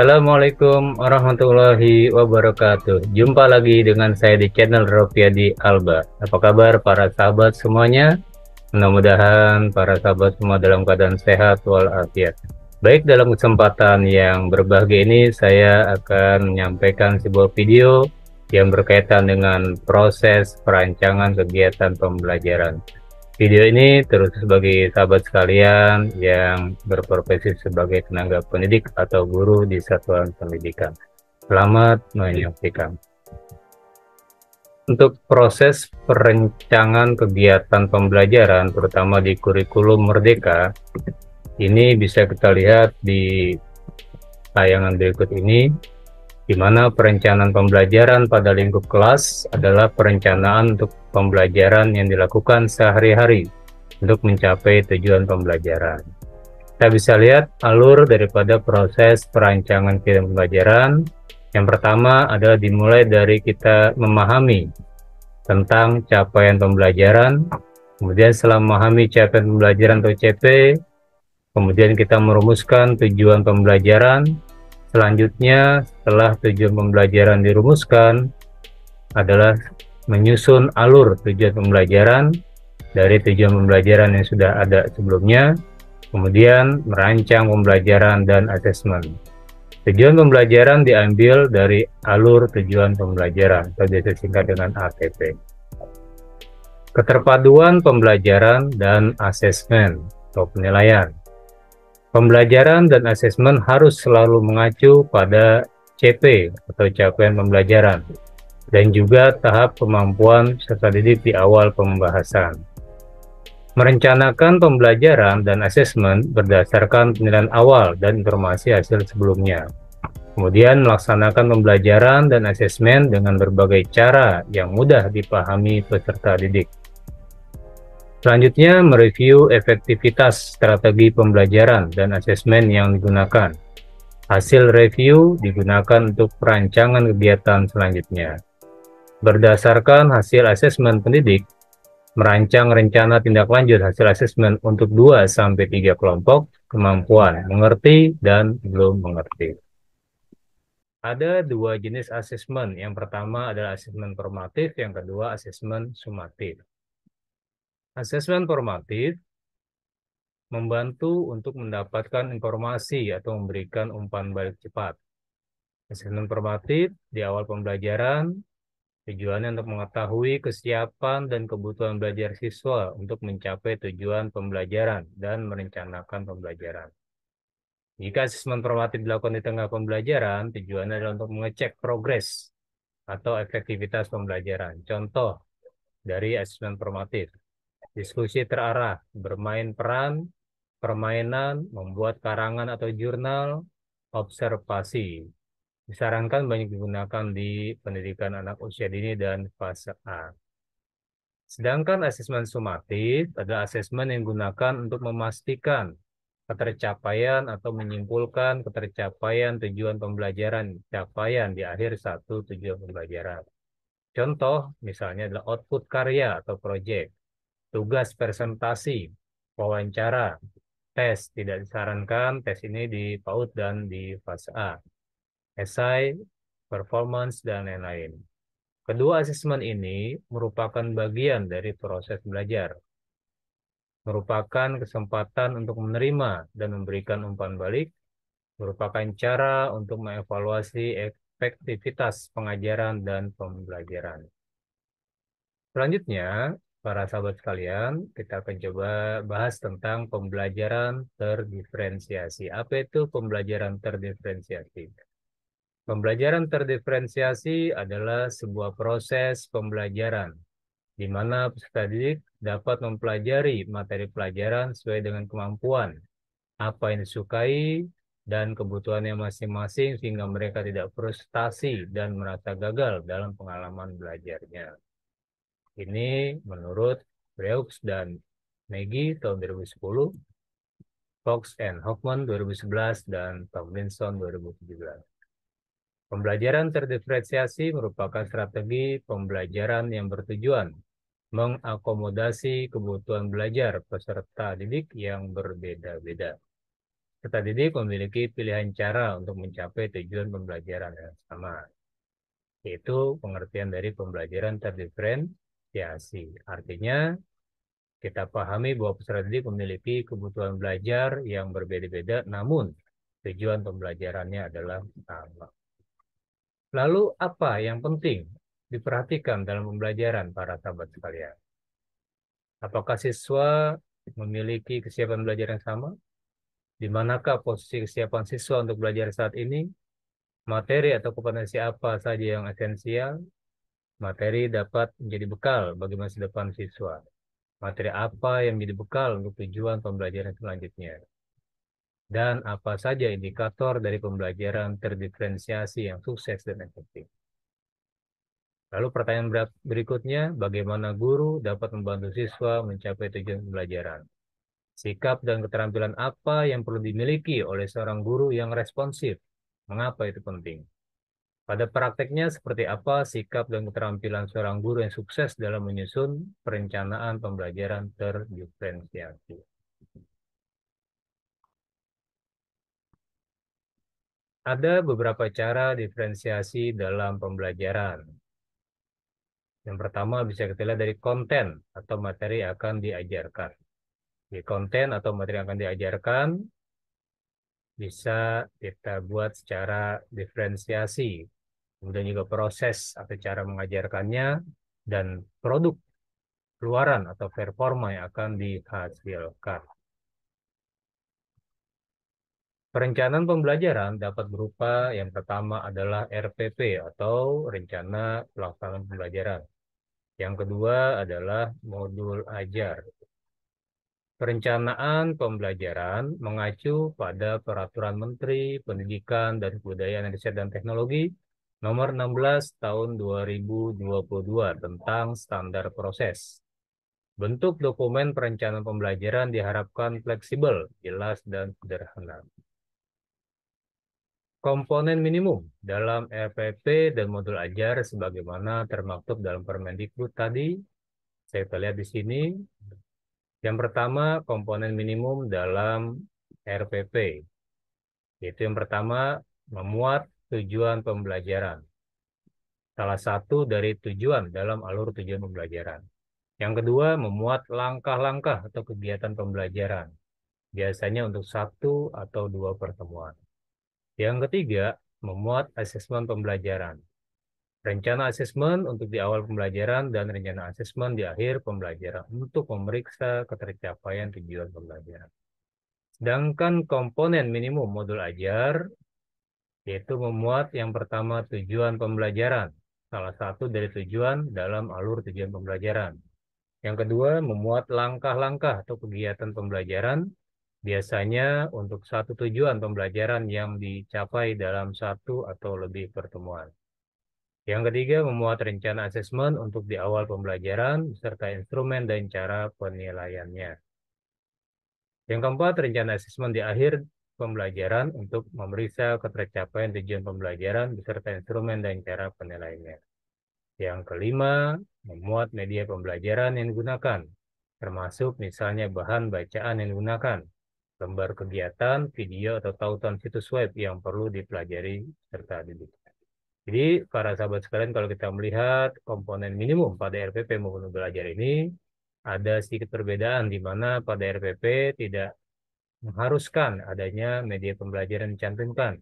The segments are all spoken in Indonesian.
Assalamualaikum warahmatullahi wabarakatuh. Jumpa lagi dengan saya di channel Ropiadi Alba. Apa kabar para sahabat semuanya? Mudah-mudahan para sahabat semua dalam keadaan sehat walafiat. Baik, dalam kesempatan yang berbahagia ini saya akan menyampaikan sebuah video yang berkaitan dengan proses perancangan kegiatan pembelajaran video ini terus bagi sahabat sekalian yang berprofesi sebagai tenaga pendidik atau guru di satuan pendidikan. Selamat menyaksikan. Untuk proses perencangan kegiatan pembelajaran, terutama di kurikulum Merdeka, ini bisa kita lihat di tayangan berikut ini di mana perencanaan pembelajaran pada lingkup kelas adalah perencanaan untuk pembelajaran yang dilakukan sehari-hari untuk mencapai tujuan pembelajaran. Kita bisa lihat alur daripada proses perancangan film pembelajaran. Yang pertama adalah dimulai dari kita memahami tentang capaian pembelajaran. Kemudian setelah memahami capaian pembelajaran atau CP, kemudian kita merumuskan tujuan pembelajaran. Selanjutnya, setelah tujuan pembelajaran dirumuskan, adalah menyusun alur tujuan pembelajaran dari tujuan pembelajaran yang sudah ada sebelumnya, kemudian merancang pembelajaran dan asesmen. Tujuan pembelajaran diambil dari alur tujuan pembelajaran, atau biasa singkat dengan ATP. Keterpaduan pembelajaran dan asesmen atau penilaian. Pembelajaran dan asesmen harus selalu mengacu pada CP atau capaian pembelajaran dan juga tahap kemampuan serta didik di awal pembahasan. Merencanakan pembelajaran dan asesmen berdasarkan penilaian awal dan informasi hasil sebelumnya. Kemudian melaksanakan pembelajaran dan asesmen dengan berbagai cara yang mudah dipahami peserta didik. Selanjutnya, mereview efektivitas strategi pembelajaran dan asesmen yang digunakan. Hasil review digunakan untuk perancangan kegiatan selanjutnya. Berdasarkan hasil asesmen pendidik, merancang rencana tindak lanjut hasil asesmen untuk 2-3 kelompok kemampuan mengerti dan belum mengerti. Ada dua jenis asesmen. Yang pertama adalah asesmen formatif, yang kedua asesmen sumatif. Asesmen formatif membantu untuk mendapatkan informasi atau memberikan umpan balik cepat. Asesmen formatif di awal pembelajaran tujuannya untuk mengetahui kesiapan dan kebutuhan belajar siswa untuk mencapai tujuan pembelajaran dan merencanakan pembelajaran. Jika asesmen formatif dilakukan di tengah pembelajaran, tujuannya adalah untuk mengecek progres atau efektivitas pembelajaran. Contoh dari asesmen formatif. Diskusi terarah, bermain peran, permainan, membuat karangan atau jurnal, observasi. Disarankan banyak digunakan di pendidikan anak usia dini dan fase A. Sedangkan asesmen sumatif adalah asesmen yang digunakan untuk memastikan ketercapaian atau menyimpulkan ketercapaian tujuan pembelajaran, capaian di akhir satu tujuan pembelajaran. Contoh misalnya adalah output karya atau proyek tugas presentasi, wawancara, tes tidak disarankan, tes ini di PAUD dan di fase A, esai, performance, dan lain-lain. Kedua asesmen ini merupakan bagian dari proses belajar, merupakan kesempatan untuk menerima dan memberikan umpan balik, merupakan cara untuk mengevaluasi efektivitas pengajaran dan pembelajaran. Selanjutnya, para sahabat sekalian, kita akan coba bahas tentang pembelajaran terdiferensiasi. Apa itu pembelajaran terdiferensiasi? Pembelajaran terdiferensiasi adalah sebuah proses pembelajaran di mana peserta didik dapat mempelajari materi pelajaran sesuai dengan kemampuan, apa yang disukai, dan kebutuhannya masing-masing sehingga mereka tidak frustasi dan merasa gagal dalam pengalaman belajarnya. Ini menurut Breux dan Maggie tahun 2010, Fox and Hoffman 2011, dan Tomlinson 2017. Pembelajaran terdiferensiasi merupakan strategi pembelajaran yang bertujuan mengakomodasi kebutuhan belajar peserta didik yang berbeda-beda. Peserta didik memiliki pilihan cara untuk mencapai tujuan pembelajaran yang sama, yaitu pengertian dari pembelajaran terdiferensiasi asosiasi. Ya, Artinya kita pahami bahwa peserta didik memiliki kebutuhan belajar yang berbeda-beda, namun tujuan pembelajarannya adalah sama. Lalu apa yang penting diperhatikan dalam pembelajaran para sahabat sekalian? Apakah siswa memiliki kesiapan belajar yang sama? Di manakah posisi kesiapan siswa untuk belajar saat ini? Materi atau kompetensi apa saja yang esensial? Materi dapat menjadi bekal bagi masa depan siswa. Materi apa yang menjadi bekal untuk tujuan pembelajaran selanjutnya? Dan apa saja indikator dari pembelajaran terdiferensiasi yang sukses dan efektif? Lalu pertanyaan berikutnya, bagaimana guru dapat membantu siswa mencapai tujuan pembelajaran? Sikap dan keterampilan apa yang perlu dimiliki oleh seorang guru yang responsif? Mengapa itu penting? Pada prakteknya, seperti apa sikap dan keterampilan seorang guru yang sukses dalam menyusun perencanaan pembelajaran terdiferensiasi? Ada beberapa cara diferensiasi dalam pembelajaran. Yang pertama bisa kita lihat dari konten atau materi yang akan diajarkan. Di konten atau materi yang akan diajarkan, bisa kita buat secara diferensiasi kemudian juga proses atau cara mengajarkannya, dan produk keluaran atau performa yang akan dihasilkan. Perencanaan pembelajaran dapat berupa yang pertama adalah RPP atau Rencana Pelaksanaan Pembelajaran. Yang kedua adalah modul ajar. Perencanaan pembelajaran mengacu pada Peraturan Menteri Pendidikan dan Kebudayaan Riset dan Teknologi nomor 16 tahun 2022 tentang standar proses. Bentuk dokumen perencanaan pembelajaran diharapkan fleksibel, jelas, dan sederhana. Komponen minimum dalam RPP e dan modul ajar sebagaimana termaktub dalam Permendikbud tadi, saya terlihat di sini. Yang pertama, komponen minimum dalam RPP. Itu yang pertama, memuat tujuan pembelajaran. Salah satu dari tujuan dalam alur tujuan pembelajaran. Yang kedua, memuat langkah-langkah atau kegiatan pembelajaran. Biasanya untuk satu atau dua pertemuan. Yang ketiga, memuat asesmen pembelajaran. Rencana asesmen untuk di awal pembelajaran dan rencana asesmen di akhir pembelajaran untuk memeriksa ketercapaian tujuan pembelajaran Sedangkan komponen minimum modul ajar yaitu memuat yang pertama tujuan pembelajaran, salah satu dari tujuan dalam alur tujuan pembelajaran. Yang kedua, memuat langkah-langkah atau kegiatan pembelajaran, biasanya untuk satu tujuan pembelajaran yang dicapai dalam satu atau lebih pertemuan. Yang ketiga, memuat rencana asesmen untuk di awal pembelajaran, serta instrumen dan cara penilaiannya. Yang keempat, rencana asesmen di akhir pembelajaran untuk memeriksa ketercapaian tujuan pembelajaran beserta instrumen dan cara penilaiannya. Yang kelima, memuat media pembelajaran yang digunakan, termasuk misalnya bahan bacaan yang digunakan, lembar kegiatan, video, atau tautan situs web yang perlu dipelajari serta didik. Jadi, para sahabat sekalian, kalau kita melihat komponen minimum pada RPP maupun belajar ini, ada sedikit perbedaan di mana pada RPP tidak mengharuskan adanya media pembelajaran dicantumkan.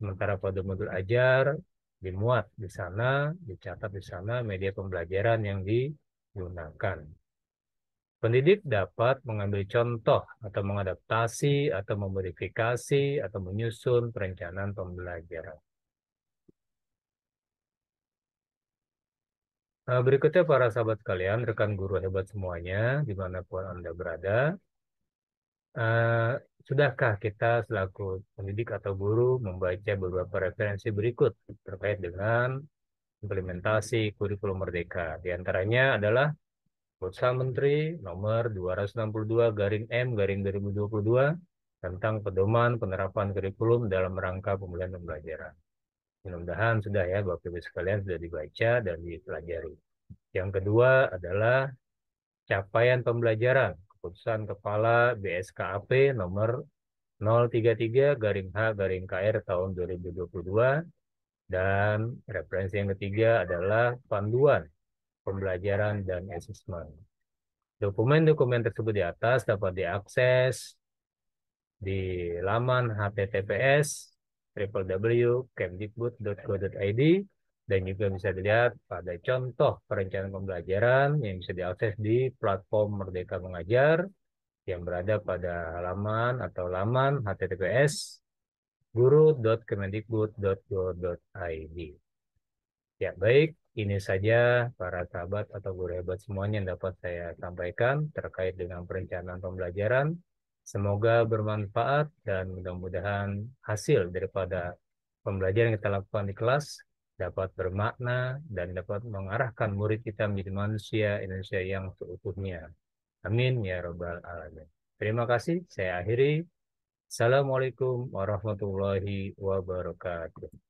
Sementara pada modul ajar dimuat di sana, dicatat di sana media pembelajaran yang digunakan. Pendidik dapat mengambil contoh atau mengadaptasi atau memodifikasi atau menyusun perencanaan pembelajaran. Eh, berikutnya para sahabat kalian, rekan guru hebat semuanya, dimanapun Anda berada, Eh, sudahkah kita selaku pendidik atau guru membaca beberapa referensi berikut terkait dengan implementasi kurikulum merdeka? Di antaranya adalah Bursa Menteri nomor 262 garing M garing 2022 tentang pedoman penerapan kurikulum dalam rangka pemulihan pembelajaran. Mudah-mudahan sudah ya Bapak Ibu sekalian sudah dibaca dan dipelajari. Yang kedua adalah capaian pembelajaran Keputusan Kepala BSKAP nomor 033 garing H garing KR tahun 2022 dan referensi yang ketiga adalah panduan pembelajaran dan assessment Dokumen-dokumen tersebut di atas dapat diakses di laman https www.kemdikbud.go.id dan juga bisa dilihat pada contoh perencanaan pembelajaran yang bisa diakses di platform Merdeka Mengajar yang berada pada halaman atau laman https guru.kemendikbud.go.id. Ya baik, ini saja para sahabat atau guru hebat semuanya yang dapat saya sampaikan terkait dengan perencanaan pembelajaran. Semoga bermanfaat dan mudah-mudahan hasil daripada pembelajaran yang kita lakukan di kelas dapat bermakna dan dapat mengarahkan murid kita menjadi manusia Indonesia yang seutuhnya. Amin ya Rabbal 'Alamin. Terima kasih, saya akhiri. Assalamualaikum warahmatullahi wabarakatuh.